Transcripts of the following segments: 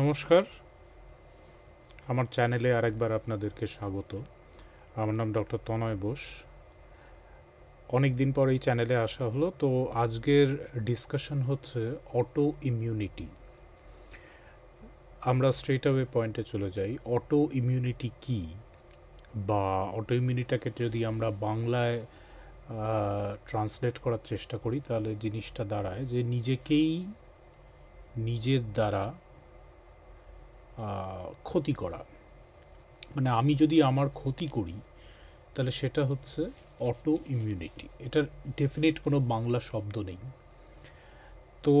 নমস্কার আমার চ্যানেলে আরেকবার আপনাদেরকে স্বাগত আমার নাম ডক্টর তনয় বোস অনেক দিন পর এই চ্যানেলে আসা হলো তো আজকের ডিসকাশন হচ্ছে অটো ইমিউনিটি আমরা স্ট্রেট অ্যাওয়ে পয়েন্টে চলে যাই অটো ইমিউনিটি কি বা অটো ইমিউনিটাকে যদি আমরা বাংলায় ট্রান্সলেট করার চেষ্টা করি তাহলে জিনিসটা দাঁড়ায় যে নিজেকেই নিজের দ্বারা ক্ষতি করা মানে আমি যদি আমার ক্ষতি করি তাহলে সেটা হচ্ছে অটো ইমিউনিটি এটার ডেফিনেট কোনো বাংলা শব্দ নেই তো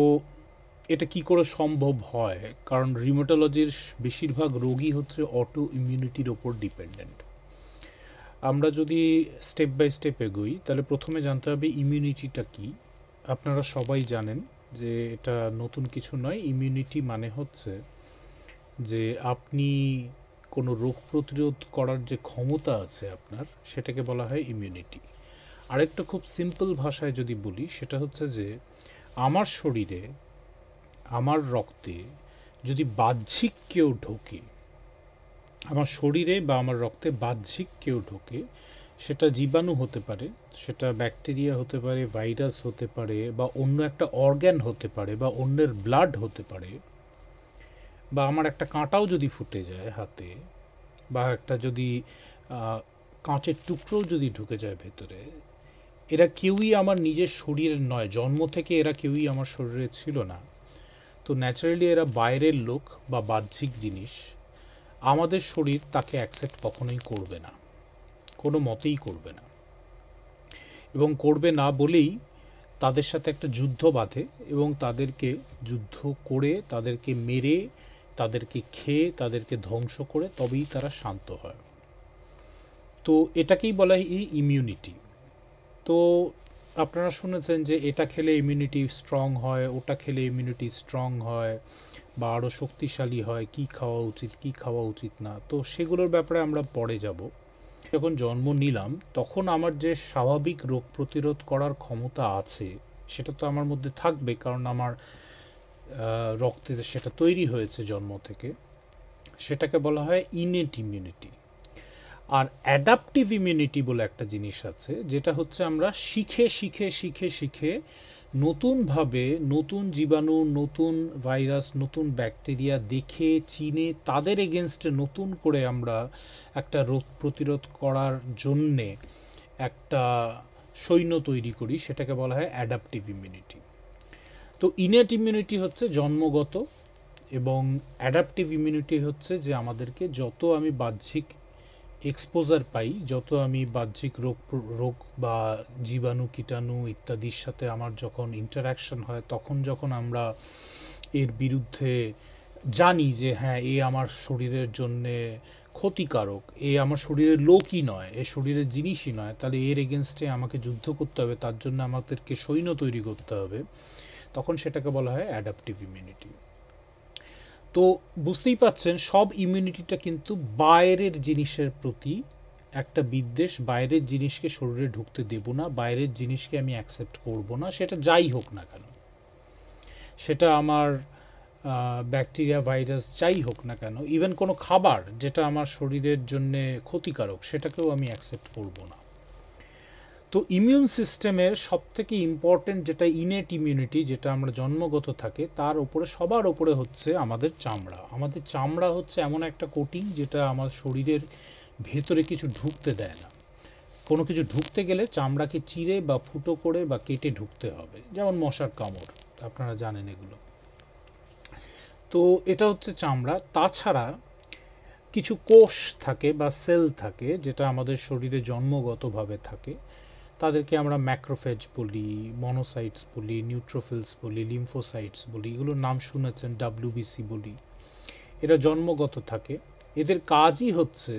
এটা কি করে সম্ভব হয় কারণ রিমোটোলজির বেশিরভাগ রোগী হচ্ছে অটো ইমিউনিটির ওপর ডিপেন্ডেন্ট আমরা যদি স্টেপ বাই স্টেপ এগোই তাহলে প্রথমে জানতে হবে ইমিউনিটিটা কি আপনারা সবাই জানেন যে এটা নতুন কিছু নয় ইমিউনিটি মানে হচ্ছে যে আপনি কোনো রোগ প্রতিরোধ করার যে ক্ষমতা আছে আপনার সেটাকে বলা হয় ইমিউনিটি আরেকটা খুব সিম্পল ভাষায় যদি বলি সেটা হচ্ছে যে আমার শরীরে আমার রক্তে যদি বাহ্যিক কেউ ঢোকে আমার শরীরে বা আমার রক্তে বাহ্যিক কেউ ঢোকে সেটা জীবাণু হতে পারে সেটা ব্যাকটেরিয়া হতে পারে ভাইরাস হতে পারে বা অন্য একটা অর্গ্যান হতে পারে বা অন্যের ব্লাড হতে পারে বা আমার একটা কাঁটাও যদি ফুটে যায় হাতে বা একটা যদি কাঁচের টুকরোও যদি ঢুকে যায় ভেতরে এরা কেউই আমার নিজের শরীরের নয় জন্ম থেকে এরা কেউই আমার শরীরে ছিল না তো ন্যাচারালি এরা বাইরের লোক বা বাহ্যিক জিনিস আমাদের শরীর তাকে অ্যাকসেপ্ট কখনোই করবে না কোনো মতেই করবে না এবং করবে না বলেই তাদের সাথে একটা যুদ্ধ বাঁধে এবং তাদেরকে যুদ্ধ করে তাদেরকে মেরে তাদেরকে খেয়ে তাদেরকে ধ্বংস করে তবেই তারা শান্ত হয় তো এটাকেই বলা হয় ইমিউনিটি তো আপনারা শুনেছেন যে এটা খেলে ইমিউনিটি স্ট্রং হয় ওটা খেলে ইমিউনিটি স্ট্রং হয় বা আরও শক্তিশালী হয় কি খাওয়া উচিত কি খাওয়া উচিত না তো সেগুলোর ব্যাপারে আমরা পরে যাব যখন জন্ম নিলাম তখন আমার যে স্বাভাবিক রোগ প্রতিরোধ করার ক্ষমতা আছে সেটা তো আমার মধ্যে থাকবে কারণ আমার রক্তে সেটা তৈরি হয়েছে জন্ম থেকে সেটাকে বলা হয় ইনেট ইমিউনিটি আর অ্যাডাপটিভ ইমিউনিটি বলে একটা জিনিস আছে যেটা হচ্ছে আমরা শিখে শিখে শিখে শিখে নতুনভাবে নতুন জীবাণু নতুন ভাইরাস নতুন ব্যাকটেরিয়া দেখে চিনে তাদের এগেনস্টে নতুন করে আমরা একটা রোগ প্রতিরোধ করার জন্যে একটা সৈন্য তৈরি করি সেটাকে বলা হয় অ্যাডাপটিভ ইমিউনিটি তো ইনেট ইমিউনিটি হচ্ছে জন্মগত এবং অ্যাডাপটিভ ইমিউনিটি হচ্ছে যে আমাদেরকে যত আমি বাহ্যিক এক্সপোজার পাই যত আমি বাহ্যিক রোগ রোগ বা জীবাণু কীটাণু ইত্যাদির সাথে আমার যখন ইন্টারাকশন হয় তখন যখন আমরা এর বিরুদ্ধে জানি যে হ্যাঁ এ আমার শরীরের জন্যে ক্ষতিকারক এ আমার শরীরের লোকই নয় এ শরীরের জিনিসই নয় তাহলে এর এগেনস্টে আমাকে যুদ্ধ করতে হবে তার জন্য আমাদেরকে সৈন্য তৈরি করতে হবে তখন সেটাকে বলা হয় অ্যাডাপটিভ ইমিউনিটি তো বুঝতেই পাচ্ছেন সব ইমিউনিটিটা কিন্তু বাইরের জিনিসের প্রতি একটা বিদ্বেষ বাইরের জিনিসকে শরীরে ঢুকতে দেব না বাইরের জিনিসকে আমি অ্যাকসেপ্ট করব না সেটা যাই হোক না কেন সেটা আমার ব্যাকটেরিয়া ভাইরাস যাই হোক না কেন ইভেন কোনো খাবার যেটা আমার শরীরের জন্যে ক্ষতিকারক সেটাকেও আমি অ্যাকসেপ্ট করব না তো ইমিউন সিস্টেমের সবথেকে ইম্পর্টেন্ট যেটা ইনেট ইমিউনিটি যেটা আমরা জন্মগত থাকে তার উপরে সবার ওপরে হচ্ছে আমাদের চামড়া আমাদের চামড়া হচ্ছে এমন একটা কোটিং যেটা আমার শরীরের ভেতরে কিছু ঢুকতে দেয় না কোনো কিছু ঢুকতে গেলে চামড়াকে চিরে বা ফুটো করে বা কেটে ঢুকতে হবে যেমন মশার কামড় আপনারা জানেন এগুলো তো এটা হচ্ছে চামড়া তাছাড়া কিছু কোষ থাকে বা সেল থাকে যেটা আমাদের শরীরে জন্মগতভাবে থাকে তাদেরকে আমরা ম্যাক্রোফেজ বলি মনোসাইটস বলি নিউট্রোফিলস বলি লিম্ফোসাইটস বলি এগুলোর নাম শুনেছেন ডাব্লিউবিসি বলি এরা জন্মগত থাকে এদের কাজই হচ্ছে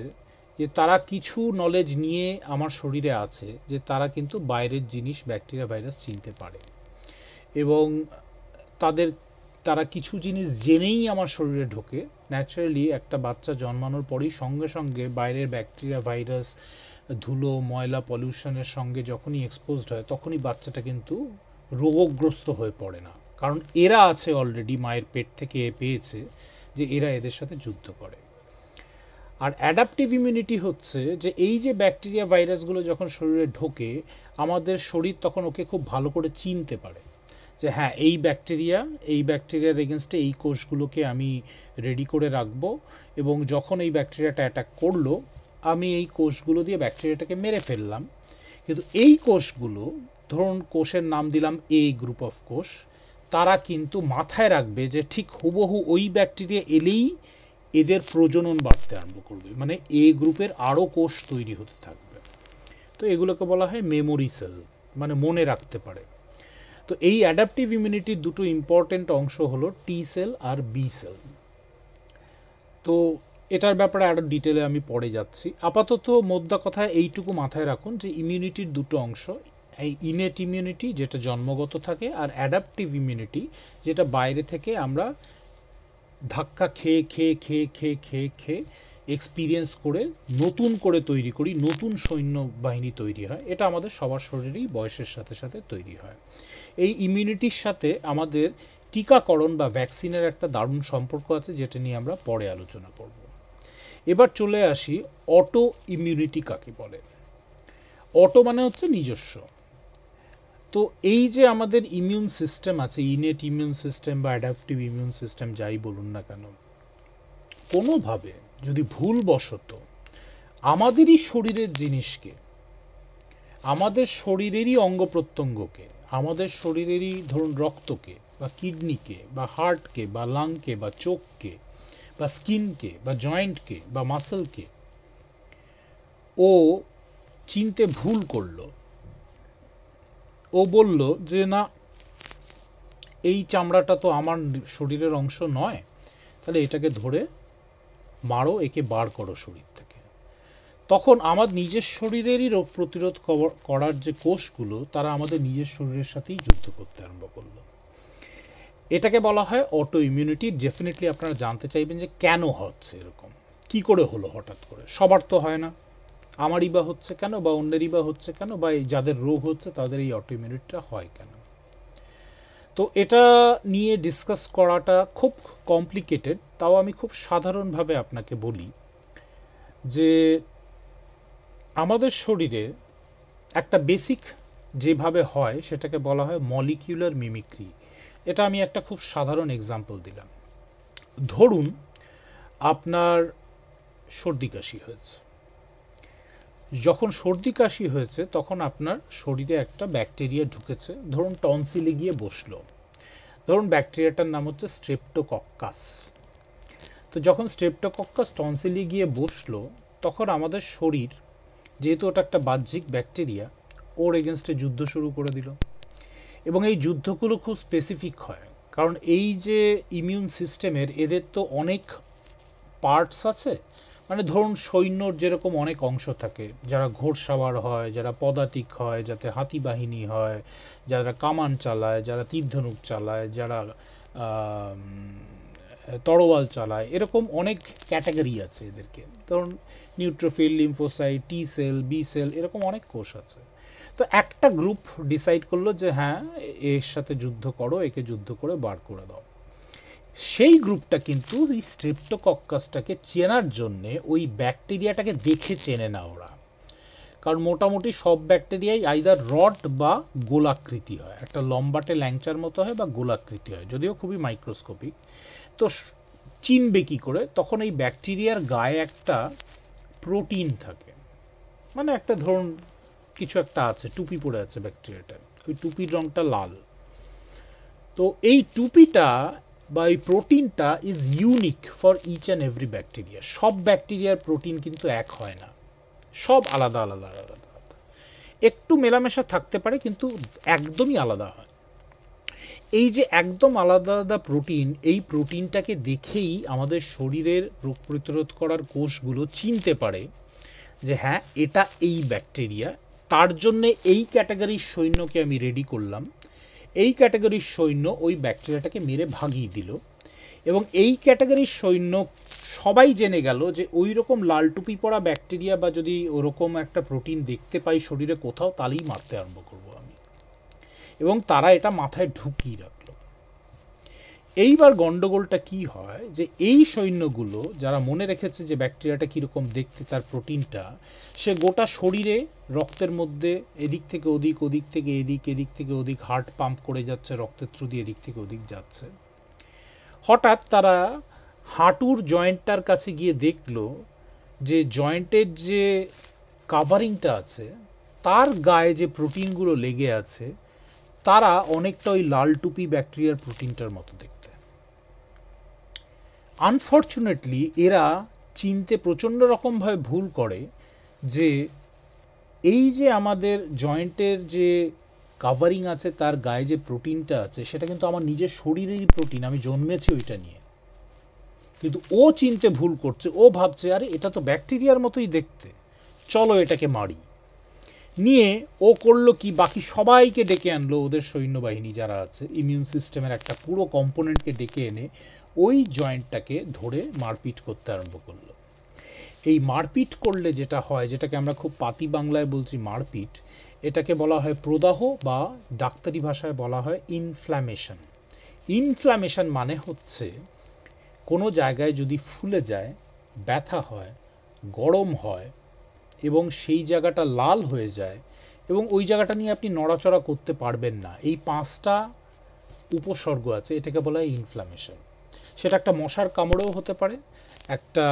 যে তারা কিছু নলেজ নিয়ে আমার শরীরে আছে যে তারা কিন্তু বাইরের জিনিস ব্যাকটেরিয়া ভাইরাস চিনতে পারে এবং তাদের তারা কিছু জিনিস জেনেই আমার শরীরে ঢোকে ন্যাচারালি একটা বাচ্চা জন্মানোর পরেই সঙ্গে সঙ্গে বাইরের ব্যাকটেরিয়া ভাইরাস ধুলো ময়লা পলিউশনের সঙ্গে যখনই এক্সপোজড হয় তখনই বাচ্চাটা কিন্তু রোগগ্রস্ত হয়ে পড়ে না কারণ এরা আছে অলরেডি মায়ের পেট থেকে পেয়েছে যে এরা এদের সাথে যুদ্ধ করে আর অ্যাডাপটিভ ইমিউনিটি হচ্ছে যে এই যে ব্যাকটেরিয়া ভাইরাসগুলো যখন শরীরে ঢোকে আমাদের শরীর তখন ওকে খুব ভালো করে চিনতে পারে যে হ্যাঁ এই ব্যাকটেরিয়া এই ব্যাকটেরিয়ার এগেনস্টে এই কোষগুলোকে আমি রেডি করে রাখবো এবং যখন এই ব্যাকটেরিয়াটা অ্যাটাক করলো আমি এই কোষগুলো দিয়ে ব্যাকটেরিয়াটাকে মেরে ফেললাম কিন্তু এই কোষগুলো ধরুন কোষের নাম দিলাম এ গ্রুপ অফ কোষ তারা কিন্তু মাথায় রাখবে যে ঠিক হুবহু ওই ব্যাকটেরিয়া এলেই এদের প্রজনন বাড়তে আরম্ভ করবে মানে এ গ্রুপের আরও কোষ তৈরি হতে থাকবে তো এগুলোকে বলা হয় মেমোরি সেল মানে মনে রাখতে পারে তো এই অ্যাডাপটিভ ইমিউনিটির দুটো ইম্পর্টেন্ট অংশ হলো টি সেল আর বি সেল তো এটার ব্যাপারে আরও ডিটেলে আমি পরে যাচ্ছি আপাতত মোদ্দা কথা এইটুকু মাথায় রাখুন যে ইমিউনিটির দুটো অংশ এই ইনেট ইমিউনিটি যেটা জন্মগত থাকে আর অ্যাডাপটিভ ইমিউনিটি যেটা বাইরে থেকে আমরা ধাক্কা খেয়ে খেয়ে খেয়ে খেয়ে খেয়ে খেয়ে এক্সপিরিয়েন্স করে নতুন করে তৈরি করি নতুন সৈন্যবাহিনী তৈরি হয় এটা আমাদের সবার শরীরেই বয়সের সাথে সাথে তৈরি হয় এই ইমিউনিটির সাথে আমাদের টিকাকরণ বা ভ্যাকসিনের একটা দারুণ সম্পর্ক আছে যেটা নিয়ে আমরা পরে আলোচনা করব এবার চলে আসি অটো ইমিউনিটি কাকে বলে অটো মানে হচ্ছে নিজস্ব তো এই যে আমাদের ইমিউন সিস্টেম আছে ইনেট ইমিউন সিস্টেম বা অ্যাডাপটিভ ইমিউন সিস্টেম যাই বলুন না কেন কোনোভাবে যদি ভুলবশত আমাদেরই শরীরের জিনিসকে আমাদের শরীরেরই অঙ্গ প্রত্যঙ্গকে আমাদের শরীরেরই ধরুন রক্তকে বা কিডনিকে বা হার্টকে বা লাংকে বা চোখকে বা স্কিনকে বা জয়েন্টকে বা মাসেলকে ও চিনতে ভুল করলো ও বলল যে না এই চামড়াটা তো আমার শরীরের অংশ নয় তাহলে এটাকে ধরে মারো একে বার করো শরীর থেকে তখন আমার নিজের শরীরেরই রোগ প্রতিরোধ করার যে কোষগুলো তারা আমাদের নিজের শরীরের সাথেই যুদ্ধ করতে আরম্ভ করলো এটাকে বলা হয় অটো ইমিউনিটি ডেফিনেটলি আপনারা জানতে চাইবেন যে কেন হচ্ছে এরকম কি করে হলো হঠাৎ করে সবার তো হয় না আমারই বা হচ্ছে কেন বা অন্যেরই বা হচ্ছে কেন বা এই যাদের রোগ হচ্ছে তাদের এই অটো ইমিউনিটিটা হয় কেন তো এটা নিয়ে ডিসকাস করাটা খুব কমপ্লিকেটেড তাও আমি খুব সাধারণভাবে আপনাকে বলি যে আমাদের শরীরে একটা বেসিক যেভাবে হয় সেটাকে বলা হয় মলিকিউলার মিমিক্রি এটা আমি একটা খুব সাধারণ এক্সাম্পল দিলাম ধরুন আপনার সর্দি কাশি হয়েছে যখন সর্দি কাশি হয়েছে তখন আপনার শরীরে একটা ব্যাকটেরিয়া ঢুকেছে ধরুন টনসিলে গিয়ে বসলো ধরুন ব্যাকটেরিয়াটার নাম হচ্ছে স্ট্রেপ্টোকক্কাস তো যখন স্ট্রেপ্টোকক্কাস টনসিলে গিয়ে বসলো তখন আমাদের শরীর যেহেতু ওটা একটা বাহ্যিক ব্যাকটেরিয়া ওর এগেনস্টে যুদ্ধ শুরু করে দিল এবং এই যুদ্ধগুলো খুব স্পেসিফিক হয় কারণ এই যে ইমিউন সিস্টেমের এদের তো অনেক পার্টস আছে মানে ধরুন সৈন্যর যেরকম অনেক অংশ থাকে যারা ঘোড়সাবার হয় যারা পদাতিক হয় যাতে হাতি বাহিনী হয় যারা কামান চালায় যারা তীর্ধনুক চালায় যারা তরোয়াল চালায় এরকম অনেক ক্যাটাগরি আছে এদেরকে ধরুন neutrophil lymphocyte T cell B cell এরকম অনেক কোষ আছে তো একটা গ্রুপ ডিসাইড করলো যে হ্যাঁ এর সাথে যুদ্ধ করো একে যুদ্ধ করে বার করে দাও সেই গ্রুপটা কিন্তু এই স্ট্রেপ্টোকক্কাসটাকে চেনার জন্যে ওই ব্যাকটেরিয়াটাকে দেখে চেনে না ওরা কারণ মোটামুটি সব ব্যাকটেরিয়াই আইদার রড বা গোলাকৃতি হয় একটা লম্বাটে ল্যাংচার মতো হয় বা গোলাকৃতি হয় যদিও খুবই মাইক্রোস্কোপিক তো চিনবে কী করে তখন এই ব্যাকটেরিয়ার গায়ে একটা প্রোটিন থাকে মানে একটা ধরুন কিছু একটা আছে টুপি পরে আছে ব্যাকটেরিয়াটা ওই টুপির রঙটা লাল তো এই টুপিটা বা এই প্রোটিনটা is unique for each and every bacteria সব ব্যাকটেরিয়ার প্রোটিন কিন্তু এক হয় না সব আলাদা আলাদা আলাদা আলাদা একটু মেলামেশা থাকতে পারে কিন্তু একদমই আলাদা হয় এই যে একদম আলাদা আলাদা প্রোটিন এই প্রোটিনটাকে দেখেই আমাদের শরীরের রোগ প্রতিরোধ করার কোষগুলো চিনতে পারে যে হ্যাঁ এটা এই ব্যাকটেরিয়া তার জন্যে এই ক্যাটাগরির সৈন্যকে আমি রেডি করলাম এই ক্যাটাগরির সৈন্য ওই ব্যাকটেরিয়াটাকে মেরে ভাগিয়ে দিল এবং এই ক্যাটাগরির সৈন্য সবাই জেনে গেল যে ওই রকম লাল টুপি পরা ব্যাকটেরিয়া বা যদি ওরকম একটা প্রোটিন দেখতে পাই শরীরে কোথাও তাহলেই মারতে আরম্ভ করব আমি এবং তারা এটা মাথায় ঢুকিয়ে রাখ এইবার গণ্ডগোলটা কি হয় যে এই সৈন্যগুলো যারা মনে রেখেছে যে ব্যাকটেরিয়াটা কীরকম দেখতে তার প্রোটিনটা সে গোটা শরীরে রক্তের মধ্যে এদিক থেকে ওদিক ওদিক থেকে এদিক এদিক থেকে ওদিক হার্ট পাম্প করে যাচ্ছে রক্তের থ্রু দিয়ে এদিক থেকে ওদিক যাচ্ছে হঠাৎ তারা হাঁটুর জয়েন্টটার কাছে গিয়ে দেখলো যে জয়েন্টের যে কাভারিংটা আছে তার গায়ে যে প্রোটিনগুলো লেগে আছে তারা অনেকটা ওই লাল টুপি ব্যাকটেরিয়ার প্রোটিনটার মতো দেখতে আনফর্চুনেটলি এরা চিনতে প্রচণ্ড রকমভাবে ভুল করে যে এই যে আমাদের জয়েন্টের যে কাভারিং আছে তার গায়ে যে প্রোটিনটা আছে সেটা কিন্তু আমার নিজের শরীরেরই প্রোটিন আমি জন্মেছি ওইটা নিয়ে কিন্তু ও চিনতে ভুল করছে ও ভাবছে আরে এটা তো ব্যাকটেরিয়ার মতোই দেখতে চলো এটাকে মারি নিয়ে ও করলো কি বাকি সবাইকে ডেকে আনলো ওদের সৈন্যবাহিনী যারা আছে ইমিউন সিস্টেমের একটা পুরো কম্পোনেন্টকে ডেকে এনে ওই জয়েন্টটাকে ধরে মারপিট করতে আরম্ভ করলো এই মারপিট করলে যেটা হয় যেটাকে আমরা খুব পাতি বাংলায় বলছি মারপিট এটাকে বলা হয় প্রদাহ বা ডাক্তারি ভাষায় বলা হয় ইনফ্ল্যামেশন ইনফ্ল্যামেশন মানে হচ্ছে কোনো জায়গায় যদি ফুলে যায় ব্যথা হয় গরম হয় এবং সেই জায়গাটা লাল হয়ে যায় এবং ওই জায়গাটা নিয়ে আপনি নড়াচড়া করতে পারবেন না এই পাঁচটা উপসর্গ আছে এটাকে বলা হয় ইনফ্ল্যামেশন সেটা একটা মশার কামড়েও হতে পারে একটা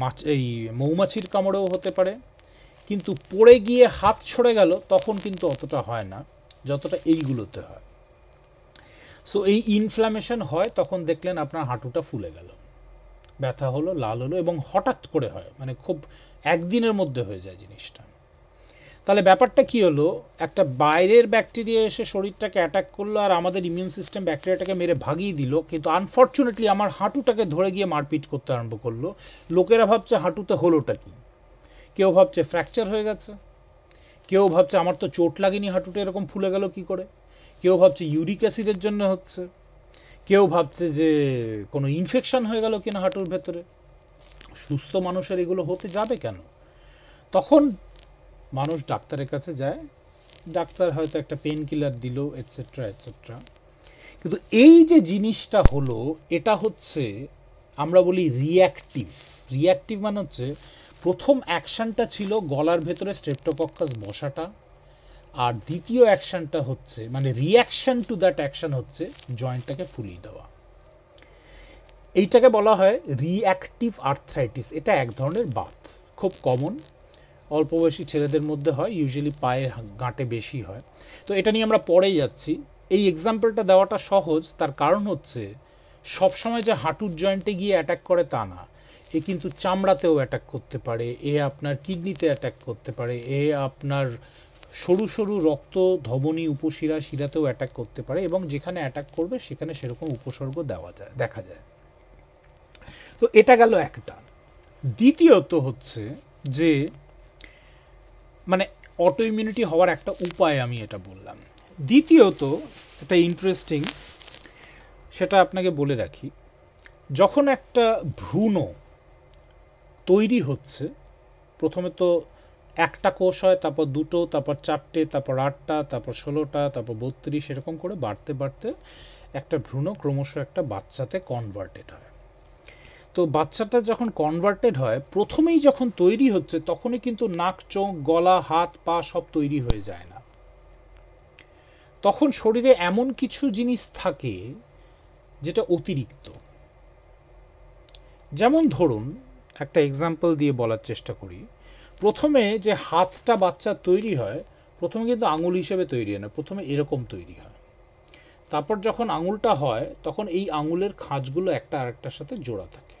মাছ এই মৌমাছির কামড়েও হতে পারে কিন্তু পড়ে গিয়ে হাত ছড়ে গেল তখন কিন্তু অতটা হয় না যতটা এইগুলোতে হয় সো এই ইনফ্ল্যামেশন হয় তখন দেখলেন আপনার হাঁটুটা ফুলে গেল ব্যথা হলো লাল হলো এবং হঠাৎ করে হয় মানে খুব একদিনের মধ্যে হয়ে যায় জিনিসটা তাহলে ব্যাপারটা কি হলো একটা বাইরের ব্যাকটেরিয়া এসে শরীরটাকে অ্যাটাক করলো আর আমাদের ইমিউন সিস্টেম ব্যাকটেরিয়াটাকে মেরে ভাগিয়ে দিল কিন্তু আনফর্চুনেটলি আমার হাঁটুটাকে ধরে গিয়ে মারপিট করতে আরম্ভ করলো লোকেরা ভাবছে হাঁটুতে হলোটা কি কেউ ভাবছে ফ্র্যাকচার হয়ে গেছে কেউ ভাবছে আমার তো চোট লাগেনি হাঁটুটা এরকম ফুলে গেল কি করে কেউ ভাবছে ইউরিক অ্যাসিডের জন্য হচ্ছে কেউ ভাবছে যে কোনো ইনফেকশান হয়ে গেল কিনা হাঁটুর ভেতরে সুস্থ মানুষের এগুলো হতে যাবে কেন তখন মানুষ ডাক্তারের কাছে যায় ডাক্তার হয়তো একটা পেন কিলার দিল এটসেট্রা এটসেট্রা কিন্তু এই যে জিনিসটা হলো এটা হচ্ছে আমরা বলি রিয়াক্টিভ রিয়াক্টিভ মানে হচ্ছে প্রথম অ্যাকশানটা ছিল গলার ভেতরে স্ট্রেপ্টোকক্কাস বসাটা আর দ্বিতীয় অ্যাকশানটা হচ্ছে মানে রিয়াকশান টু দ্যাট অ্যাকশান হচ্ছে জয়েন্টটাকে ফুলিয়ে দেওয়া এইটাকে বলা হয় রিঅ্যাক্টিভ আর্থ্রাইটিস এটা এক ধরনের বাত খুব কমন অল্প বয়সী ছেলেদের মধ্যে হয় ইউজুয়ালি পায়ে গাঁটে বেশি হয় তো এটা নিয়ে আমরা পরেই যাচ্ছি এই এক্সাম্পলটা দেওয়াটা সহজ তার কারণ হচ্ছে সবসময় যে হাঁটুর জয়েন্টে গিয়ে অ্যাটাক করে তা না এ কিন্তু চামড়াতেও অ্যাটাক করতে পারে এ আপনার কিডনিতে অ্যাটাক করতে পারে এ আপনার সরু সরু রক্ত ধবনী উপশিরা শিরাতেও অ্যাটাক করতে পারে এবং যেখানে অ্যাটাক করবে সেখানে সেরকম উপসর্গ দেওয়া যায় দেখা যায় তো এটা গেল একটা দ্বিতীয়ত হচ্ছে যে মানে অটো ইমিউনিটি হওয়ার একটা উপায় আমি এটা বললাম দ্বিতীয়ত এটা ইন্টারেস্টিং সেটা আপনাকে বলে রাখি যখন একটা ভ্রূণ তৈরি হচ্ছে প্রথমে তো একটা কোষ হয় তারপর দুটো তারপর চারটে তারপর আটটা তারপর ষোলোটা তারপর বত্রিশ এরকম করে বাড়তে বাড়তে একটা ভ্রূণ ক্রমশ একটা বাচ্চাতে কনভার্টেড হয় তো বাচ্চাটা যখন কনভার্টেড হয় প্রথমেই যখন তৈরি হচ্ছে তখনই কিন্তু নাক চোখ গলা হাত পা সব তৈরি হয়ে যায় না তখন শরীরে এমন কিছু জিনিস থাকে যেটা অতিরিক্ত যেমন ধরুন একটা এক্সাম্পল দিয়ে বলার চেষ্টা করি প্রথমে যে হাতটা বাচ্চা তৈরি হয় প্রথমে কিন্তু আঙুল হিসেবে তৈরি হয় না প্রথমে এরকম তৈরি হয় তারপর যখন আঙুলটা হয় তখন এই আঙুলের খাঁজগুলো একটা আরেকটার সাথে জোড়া থাকে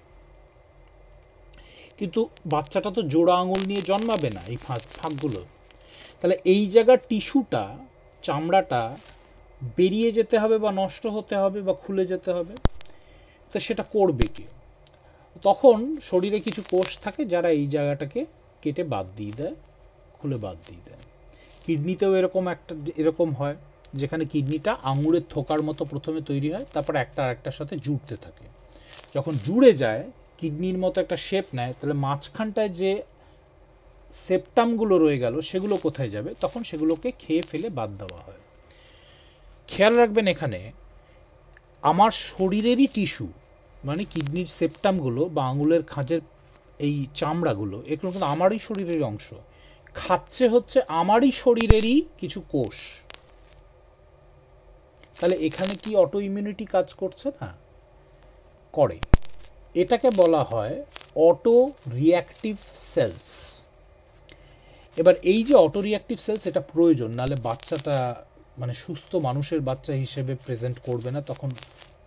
কিন্তু বাচ্চাটা তো জোড়া আঙুল নিয়ে জন্মাবে না এই ফাঁক ফাঁকগুলো তাহলে এই জায়গার টিস্যুটা চামড়াটা বেরিয়ে যেতে হবে বা নষ্ট হতে হবে বা খুলে যেতে হবে তো সেটা করবে কি তখন শরীরে কিছু কোষ থাকে যারা এই জায়গাটাকে কেটে বাদ দিয়ে দেয় খুলে বাদ দিয়ে দেয় কিডনিতেও এরকম একটা এরকম হয় যেখানে কিডনিটা আঙুরের থোকার মতো প্রথমে তৈরি হয় তারপর একটা আরেকটার সাথে জুড়তে থাকে যখন জুড়ে যায় কিডনির মতো একটা শেপ নেয় তাহলে মাঝখানটায় যে সেপটামগুলো রয়ে গেল সেগুলো কোথায় যাবে তখন সেগুলোকে খেয়ে ফেলে বাদ দেওয়া হয় খেয়াল রাখবেন এখানে আমার শরীরেরই টিস্যু মানে কিডনির সেপটামগুলো বা আঙুলের খাঁজের এই চামড়াগুলো এগুলো কিন্তু আমারই শরীরের অংশ খাচ্ছে হচ্ছে আমারই শরীরেরই কিছু কোষ তাহলে এখানে কি অটো ইমিউনিটি কাজ করছে না করে এটাকে বলা হয় অটো রিয়াক্টিভ সেলস এবার এই যে অটো রিয়াক্টিভ সেলস এটা প্রয়োজন নালে বাচ্চাটা মানে সুস্থ মানুষের বাচ্চা হিসেবে প্রেজেন্ট করবে না তখন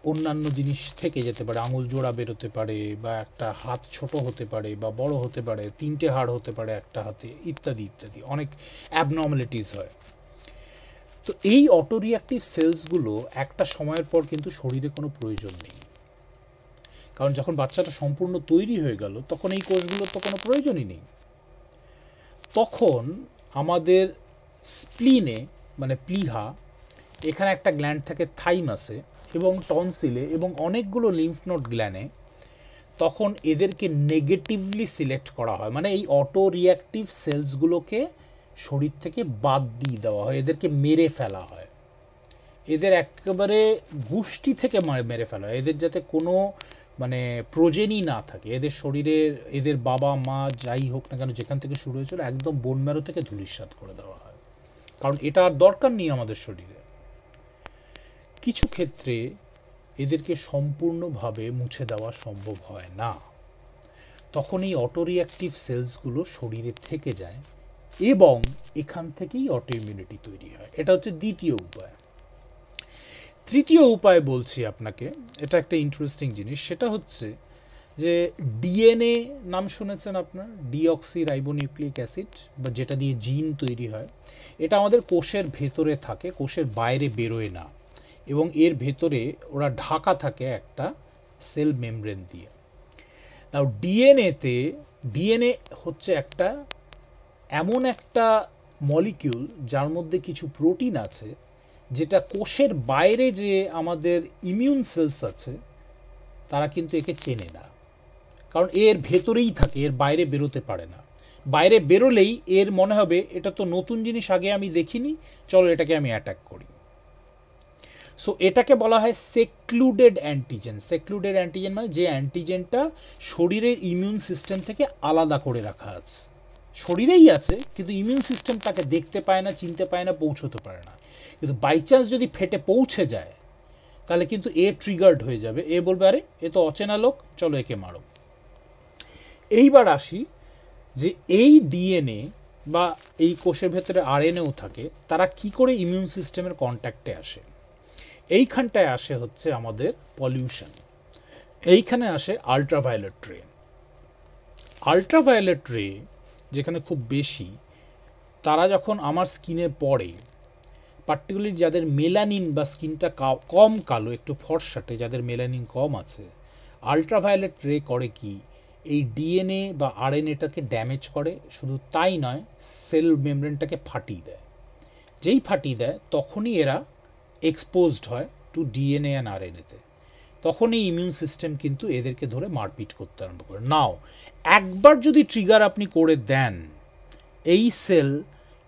অন্যান্য জিনিস থেকে যেতে পারে আঙুল জোড়া বেরোতে পারে বা একটা হাত ছোট হতে পারে বা বড় হতে পারে তিনটে হাড় হতে পারে একটা হাতে ইত্যাদি ইত্যাদি অনেক অ্যাবনর্মালিটিস হয় তো এই অটোরিয়াক্টিভ সেলসগুলো একটা সময়ের পর কিন্তু শরীরে কোনো প্রয়োজন নেই কারণ যখন বাচ্চাটা সম্পূর্ণ তৈরি হয়ে গেল তখন এই কোষগুলোর তো কোনো প্রয়োজনই নেই তখন আমাদের স্প্লিনে মানে প্লিহা এখানে একটা গ্ল্যান্ড থাকে থাইমাসে এবং টনসিলে এবং অনেকগুলো লিম্ফনোড গ্ল্যানে তখন এদেরকে নেগেটিভলি সিলেক্ট করা হয় মানে এই অটো রিয়াক্টিভ সেলসগুলোকে শরীর থেকে বাদ দিয়ে দেওয়া হয় এদেরকে মেরে ফেলা হয় এদের একেবারে গুষ্টি থেকে মেরে ফেলা হয় এদের যাতে কোনো মানে প্রোজেনি না থাকে এদের শরীরে এদের বাবা মা যাই হোক না কেন যেখান থেকে শুরু হয়েছিল একদম বোন ম্যারো থেকে ধুলিস্বাদ করে দেওয়া হয় কারণ এটা আর দরকার নেই আমাদের শরীরে কিছু ক্ষেত্রে এদেরকে সম্পূর্ণভাবে মুছে দেওয়া সম্ভব হয় না তখন এই অটোরিয়াক্টিভ সেলসগুলো শরীরে থেকে যায় এবং এখান থেকেই অটো ইমিউনিটি তৈরি হয় এটা হচ্ছে দ্বিতীয় উপায় তৃতীয় উপায় বলছি আপনাকে এটা একটা ইন্টারেস্টিং জিনিস সেটা হচ্ছে যে ডিএনএ নাম শুনেছেন আপনার ডিঅক্সি রাইবোনিউক্লিক অ্যাসিড বা যেটা দিয়ে জিন তৈরি হয় এটা আমাদের কোষের ভেতরে থাকে কোষের বাইরে বেরোয় না এবং এর ভেতরে ওরা ঢাকা থাকে একটা সেল মেমব্রেন দিয়ে তাও ডিএনএতে ডিএনএ হচ্ছে একটা এমন একটা মলিকিউল যার মধ্যে কিছু প্রোটিন আছে যেটা কোষের বাইরে যে আমাদের ইমিউন সেলস আছে তারা কিন্তু একে চেনে না কারণ এর ভেতরেই থাকে এর বাইরে বেরোতে পারে না বাইরে বেরোলেই এর মনে হবে এটা তো নতুন জিনিস আগে আমি দেখিনি চলো এটাকে আমি অ্যাটাক করি সো এটাকে বলা হয় সেক্লুডেড অ্যান্টিজেন সেক্লুডেড অ্যান্টিজেন মানে যে অ্যান্টিজেনটা শরীরের ইমিউন সিস্টেম থেকে আলাদা করে রাখা আছে শরীরেই আছে কিন্তু ইমিউন সিস্টেম তাকে দেখতে পায় না চিনতে পায় না পৌঁছতে পারে না কিন্তু বাই চান্স যদি ফেটে পৌঁছে যায় তাহলে কিন্তু এ ট্রিগার্ড হয়ে যাবে এ বলবে আরে এ তো অচেনা লোক চলো একে মারো এইবার আসি যে এই ডিএনএ বা এই কোষের ভেতরে আরএনএও থাকে তারা কি করে ইমিউন সিস্টেমের কন্ট্যাক্টে আসে এইখানটায় আসে হচ্ছে আমাদের পলিউশন এইখানে আসে আলট্রাভায়োলেট রে আলট্রাভায়োলেট রে যেখানে খুব বেশি তারা যখন আমার স্কিনে পড়ে পার্টিকুলারলি যাদের মেলানিন বা স্কিনটা কম কালো একটু ফর্সাটে যাদের মেলানিন কম আছে আলট্রাভায়োলেট রে করে কি এই ডিএনএ বা আরএনএটাকে ড্যামেজ করে শুধু তাই নয় সেল মেমব্রেনটাকে ফাটিয়ে দেয় যেই ফাটিয়ে দেয় তখনই এরা এক্সপোজড হয় টু ডিএনএ অ্যান্ড আরএনএতে তখনই ইমিউন সিস্টেম কিন্তু এদেরকে ধরে মারপিট করতে আরম্ভ করে নাও একবার যদি ট্রিগার আপনি করে দেন এই সেল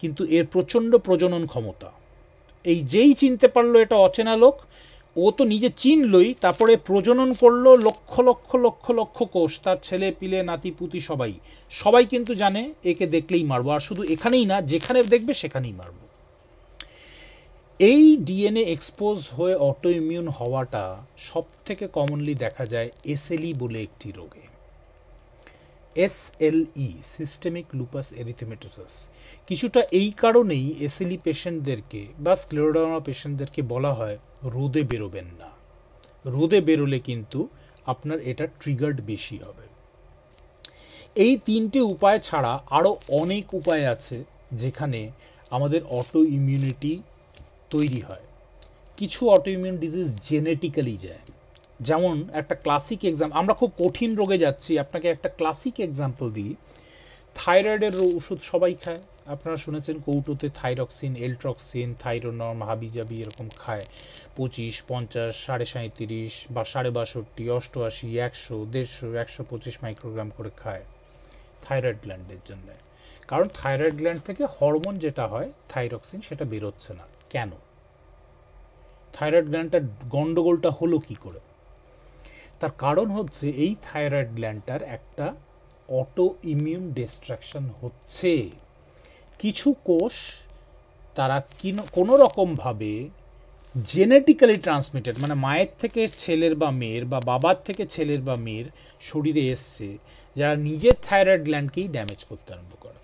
কিন্তু এর প্রচণ্ড প্রজনন ক্ষমতা এই যেই চিনতে পারলো এটা অচেনা লোক ও তো নিজে চিনলই তারপরে প্রজনন করলো লক্ষ লক্ষ লক্ষ লক্ষ কোষ তার ছেলে পিলে নাতি পুতি সবাই সবাই কিন্তু জানে একে দেখলেই মারবো আর শুধু এখানেই না যেখানে দেখবে সেখানেই মারবো এই ডিএনএ এক্সপোজ হয়ে অটো ইমিউন হওয়াটা সব থেকে কমনলি দেখা যায় এসএলই e বলে একটি রোগে এসএলই সিস্টেমিক লুপাস এরিথেমেটোসাস কিছুটা এই কারণেই এসএলই পেশেন্টদেরকে e বা স্ক্লেরোডামা পেশেন্টদেরকে বলা হয় রোদে বেরোবেন না রোদে বেরোলে কিন্তু আপনার এটা ট্রিগার্ড বেশি হবে এই তিনটে উপায় ছাড়া আরও অনেক উপায় আছে যেখানে আমাদের অটো ইমিউনিটি তৈরি হয় কিছু অটো ইমিউন ডিজিজ জেনেটিক্যালি যায় যেমন একটা ক্লাসিক এক্সাম আমরা খুব কঠিন রোগে যাচ্ছি আপনাকে একটা ক্লাসিক এক্সাম্পল দিই থাইরয়েডের ওষুধ সবাই খায় আপনারা শুনেছেন কৌটোতে থাইরক্সিন এলট্রক্সিন থাইরোনম হাবিজাবি এরকম খায় পঁচিশ পঞ্চাশ সাড়ে সাঁত্রিশ বা সাড়ে বাষট্টি অষ্টআশি একশো দেড়শো একশো পঁচিশ মাইক্রোগ্রাম করে খায় থাইরয়েড গ্ল্যান্ডের জন্য কারণ থাইরয়েড গ্ল্যান্ড থেকে হরমোন যেটা হয় থাইরক্সিন সেটা বেরোচ্ছে না কেন থাইরয়েড গ্ল্যান্ডটা গণ্ডগোলটা হলো কি করে তার কারণ হচ্ছে এই থাইরয়েড গ্ল্যান্ডটার একটা অটো ইমিউন ডিস্ট্রাকশন হচ্ছে কিছু কোষ তারা কোনো রকমভাবে জেনেটিক্যালি ট্রান্সমিটেড মানে মায়ের থেকে ছেলের বা মেয়ের বা বাবার থেকে ছেলের বা মেয়ের শরীরে এসছে যারা নিজের থাইরয়েড গ্ল্যান্ডকেই ড্যামেজ করতে আরম্ভ করে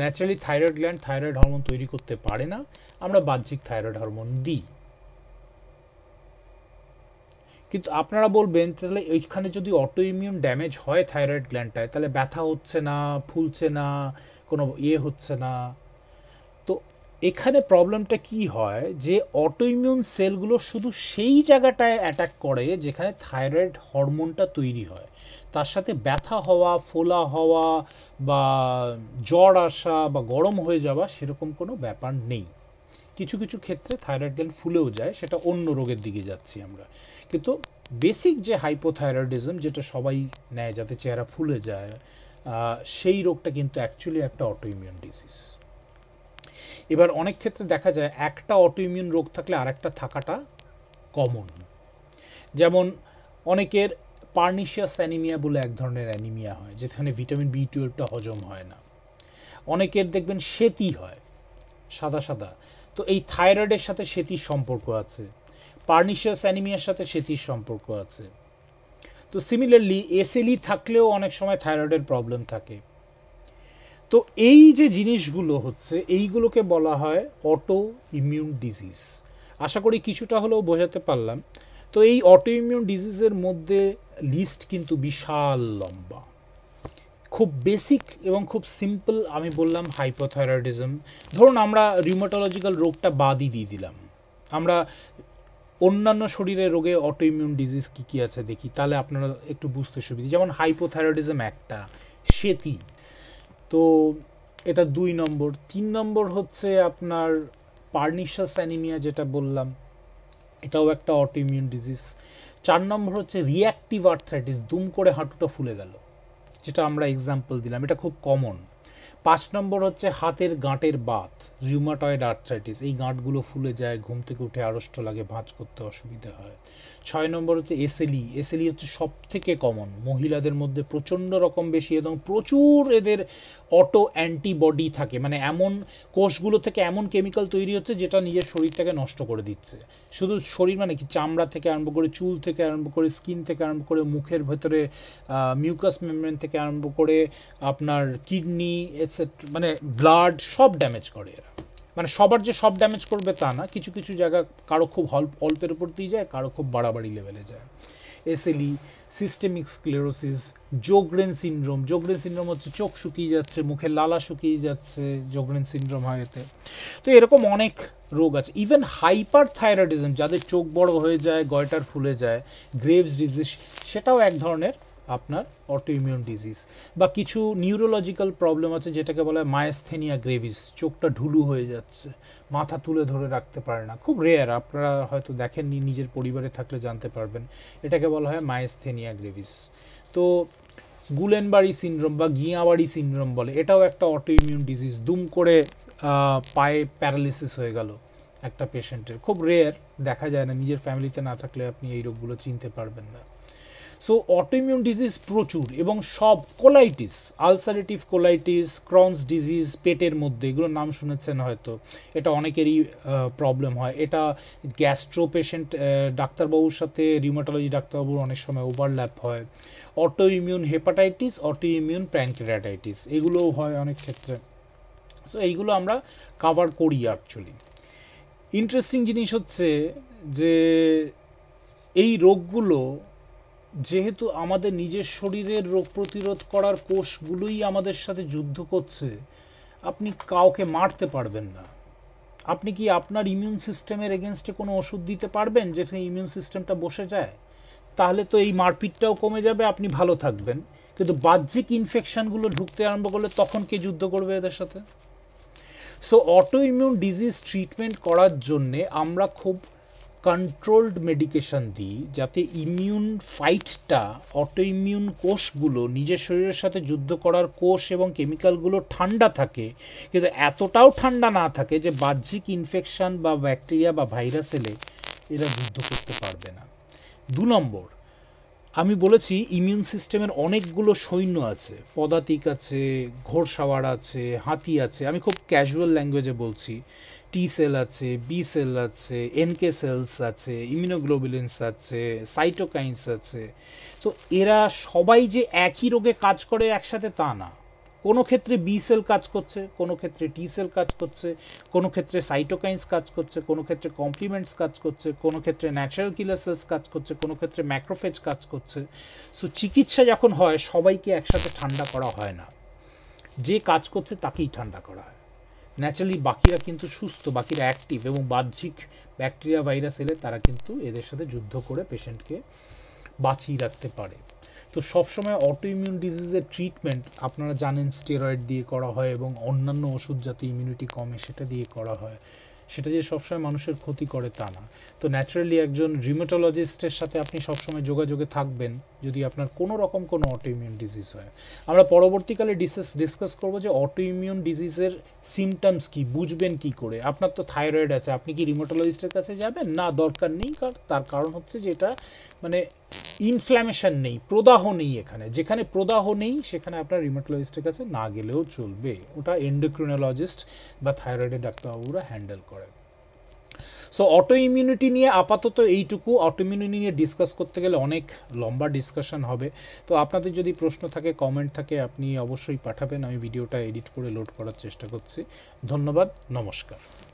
naturally thyroid gland thyroid hormone তৈরি করতে পারে না আমরা বাহ্যিক থাইরয়েড হরমোন দিই কিন্তু আপনারা বলবেন তাহলে ওইখানে যদি অটো ইমিউন ড্যামেজ হয় থাইরয়েড গ্ল্যান্ডটায় তাহলে ব্যথা হচ্ছে না ফুলছে না কোনো ইয়ে হচ্ছে না তো এখানে প্রবলেমটা কি হয় যে অটো ইমিউন সেলগুলো শুধু সেই জায়গাটায় অ্যাটাক করে যেখানে থাইরয়েড হরমোনটা তৈরি হয় তার সাথে ব্যথা হওয়া ফোলা হওয়া বা জ্বর আসা বা গরম হয়ে যাওয়া সেরকম কোনো ব্যাপার নেই কিছু কিছু ক্ষেত্রে থাইরয়েড গ্ল্যান্ড ফুলেও যায় সেটা অন্য রোগের দিকে যাচ্ছি আমরা কিন্তু বেসিক যে হাইপোথাইরয়েডিজম যেটা সবাই নেয় যাতে চেহারা ফুলে যায় সেই রোগটা কিন্তু অ্যাকচুয়ালি একটা অটোইমিউন ডিজিজ এবার অনেক ক্ষেত্রে দেখা যায় একটা অটোইমিউন রোগ থাকলে আরেকটা থাকাটা কমন যেমন অনেকের পার্নিশিয়াস অ্যানিমিয়া বলে এক ধরনের অ্যানিমিয়া হয় যেখানে ভিটামিন বি টুয়েলভটা হজম হয় না অনেকের দেখবেন সেতি হয় সাদা সাদা তো এই থাইরয়েডের সাথে সেতির সম্পর্ক আছে পার্নিশিয়াস অ্যানিমিয়ার সাথে সেতির সম্পর্ক আছে তো সিমিলারলি এসএলই e থাকলেও অনেক সময় থাইরয়েডের প্রবলেম থাকে তো এই যে জিনিসগুলো হচ্ছে এইগুলোকে বলা হয় অটো ইমিউন ডিজিজ আশা করি কিছুটা হলেও বোঝাতে পারলাম তো এই অটো ইমিউন ডিজিজের মধ্যে লিস্ট কিন্তু বিশাল লম্বা খুব বেসিক এবং খুব সিম্পল আমি বললাম হাইপোথাইরয়েডিজম ধরুন আমরা রিউমাটোলজিক্যাল রোগটা বাদই দিয়ে দিলাম আমরা অন্যান্য শরীরের রোগে অটো ইমিউন ডিজিজ কী কী আছে দেখি তাহলে আপনারা একটু বুঝতে সুবিধা যেমন হাইপোথাইরয়েডিজম একটা সেতি তো এটা দুই নম্বর তিন নম্বর হচ্ছে আপনার পার্নিশাস অ্যানিমিয়া যেটা বললাম এটাও একটা অটো ইমিউন ডিজিজ চার নম্বর হচ্ছে রিয়াক্টিভ আর্থ্রাইটিস দুম করে হাঁটুটা ফুলে গেল যেটা আমরা এক্সাম্পল দিলাম এটা খুব কমন পাঁচ নম্বর হচ্ছে হাতের গাঁটের বাত রিউমাটয়েড আর্থ্রাইটিস এই গাঁটগুলো ফুলে যায় ঘুম থেকে উঠে আড়ষ্ট লাগে ভাঁজ করতে অসুবিধা হয় ছয় নম্বর হচ্ছে এসএলই এসএলই e. e হচ্ছে সব থেকে কমন মহিলাদের মধ্যে প্রচণ্ড রকম বেশি এবং প্রচুর এদের অটো অ্যান্টিবডি থাকে মানে এমন কোষগুলো থেকে এমন কেমিক্যাল তৈরি হচ্ছে যেটা নিজের শরীরটাকে নষ্ট করে দিচ্ছে শুধু শরীর মানে কি চামড়া থেকে আরম্ভ করে চুল থেকে আরম্ভ করে স্কিন থেকে আরম্ভ করে মুখের ভেতরে মিউকাস মেমব্রেন থেকে আরম্ভ করে আপনার কিডনি এটসেট মানে ব্লাড সব ড্যামেজ করে এরা মানে সবার যে সব ড্যামেজ করবে তা না কিছু কিছু জায়গা কারো খুব অল্পের উপর দিয়ে যায় কারো খুব বাড়াবাড়ি লেভেলে যায় SLE systemic sclerosis Sjogren syndrome Sjogren syndrome হচ্ছে চোখ শুকিয়ে যাচ্ছে মুখে লালা শুকিয়ে যাচ্ছে জোগ্রেন সিন্ড্রোম হয় এতে তো এরকম অনেক রোগ আছে ইভেন হাইপার থাইরয়েডিজম যাদের চোখ বড় হয়ে যায় গয়টার ফুলে যায় গ্রেভস ডিজিজ সেটাও এক ধরনের আপনার অটোইমিউন ডিজিজ বা কিছু নিউরোলজিক্যাল প্রবলেম আছে যেটাকে বলা হয় মায়াস্থেনিয়া গ্রেভিস চোখটা ঢুলু হয়ে যাচ্ছে মাথা তুলে ধরে রাখতে পারে না খুব রেয়ার আপনারা হয়তো দেখেননি নিজের পরিবারে থাকলে জানতে পারবেন এটাকে বলা হয় মায়াস্থেনিয়া গ্রেভিস তো গুলেনবাড়ি সিনড্রোম বা গিয়াবাড়ি সিনড্রোম বলে এটাও একটা অটোইমিউন ডিজিজ দুম করে পায়ে প্যারালিসিস হয়ে গেল একটা পেশেন্টের খুব রেয়ার দেখা যায় না নিজের ফ্যামিলিতে না থাকলে আপনি এই রোগগুলো চিনতে পারবেন না সো অটোইমিউন ডিজিজ প্রচুর এবং সব colitis ulcerative colitis Crohn's disease পেটের মধ্যে এগুলোর নাম শুনেছেন হয়তো এটা অনেকেরই প্রবলেম হয় এটা গ্যাস্ট্রো পেশেন্ট ডাক্তারবাবুর সাথে রিউমাটোলজি ডাক্তারবাবুর অনেক সময় ওভারল্যাপ হয় autoimmune hepatitis autoimmune pancreatitis এগুলোও হয় অনেক ক্ষেত্রে সো এইগুলো আমরা কাভার করি অ্যাকচুয়ালি ইন্টারেস্টিং জিনিস হচ্ছে যে এই রোগগুলো যেহেতু আমাদের নিজের শরীরের রোগ প্রতিরোধ করার কোষগুলোই আমাদের সাথে যুদ্ধ করছে আপনি কাউকে মারতে পারবেন না আপনি কি আপনার ইমিউন সিস্টেমের এগেনস্টে কোনো ওষুধ দিতে পারবেন যেখানে ইমিউন সিস্টেমটা বসে যায় তাহলে তো এই মারপিটটাও কমে যাবে আপনি ভালো থাকবেন কিন্তু বাহ্যিক ইনফেকশানগুলো ঢুকতে আরম্ভ করলে তখন কে যুদ্ধ করবে এদের সাথে so autoimmune disease treatment করার জন্যে আমরা খুব কন্ট্রোলড মেডিকেশন দিই যাতে ইমিউন ফাইটটা অটো ইমিউন কোষগুলো নিজের শরীরের সাথে যুদ্ধ করার কোষ এবং কেমিক্যালগুলো ঠান্ডা থাকে কিন্তু এতটাও ঠান্ডা না থাকে যে বাহ্যিক ইনফেকশান বা ব্যাকটেরিয়া বা ভাইরাস এলে এরা যুদ্ধ করতে পারবে না দু নম্বর আমি বলেছি ইমিউন সিস্টেমের অনেকগুলো সৈন্য আছে পদাতিক আছে ঘোড়সাওয়ার আছে হাতি আছে আমি খুব ক্যাজুয়াল ল্যাঙ্গুয়েজে বলছি টি সেল আছে বি সেল আছে এনকে সেলস আছে ইমিউনোগ্লোবিলেন্স আছে সাইটোকাইন্স আছে তো এরা সবাই যে একই রোগে কাজ করে একসাথে তা না কোনো ক্ষেত্রে বি সেল কাজ করছে কোনো ক্ষেত্রে টি সেল কাজ করছে কোনো ক্ষেত্রে সাইটোকাইন্স কাজ করছে কোনো ক্ষেত্রে কমপ্লিমেন্টস কাজ করছে কোনো ক্ষেত্রে ন্যাচারাল কিলার সেলস কাজ করছে কোনো ক্ষেত্রে ম্যাক্রোফেজ কাজ করছে সো চিকিৎসা যখন হয় সবাইকে একসাথে ঠান্ডা করা হয় না যে কাজ করছে তাকেই ঠান্ডা করা হয় ন্যাচারালি বাকিরা কিন্তু সুস্থ বাকিরা অ্যাক্টিভ এবং বাহ্যিক ব্যাকটেরিয়া ভাইরাস এলে তারা কিন্তু এদের সাথে যুদ্ধ করে পেশেন্টকে বাঁচিয়ে রাখতে পারে তো সবসময় অটো ইমিউন ডিজিজের ট্রিটমেন্ট আপনারা জানেন স্টেরয়েড দিয়ে করা হয় এবং অন্যান্য ওষুধ যাতে ইমিউনিটি কমে সেটা দিয়ে করা হয় সেটা যে সবসময় মানুষের ক্ষতি করে তা না তো ন্যাচারালি একজন রিমেটোলজিস্টের সাথে আপনি সবসময় যোগাযোগে থাকবেন যদি আপনার কোনো রকম কোনো অটোইমিউন ডিজিজ হয় আমরা পরবর্তীকালে ডিসেস ডিসকাস করবো যে অটোইমিউন ডিজিজের সিমটমস কি বুঝবেন কি করে আপনার তো থাইরয়েড আছে আপনি কি রিমেটোলজিস্টের কাছে যাবেন না দরকার নেই তার কারণ হচ্ছে যে এটা মানে ইনফ্ল্যামেশন নেই প্রদাহ নেই এখানে যেখানে প্রদাহ নেই সেখানে আপনার রিমাটোলজিস্টের কাছে না গেলেও চলবে ওটা এন্ডোক্রিনোলজিস্ট বা থাইরয়েডের ডাক্তারবাবুরা হ্যান্ডেল করে সো অটো ইমিউনিটি নিয়ে আপাতত এইটুকু অটো ইমিউনিটি নিয়ে ডিসকাস করতে গেলে অনেক লম্বা ডিসকাশন হবে তো আপনাদের যদি প্রশ্ন থাকে কমেন্ট থাকে আপনি অবশ্যই পাঠাবেন আমি ভিডিওটা এডিট করে লোড করার চেষ্টা করছি ধন্যবাদ নমস্কার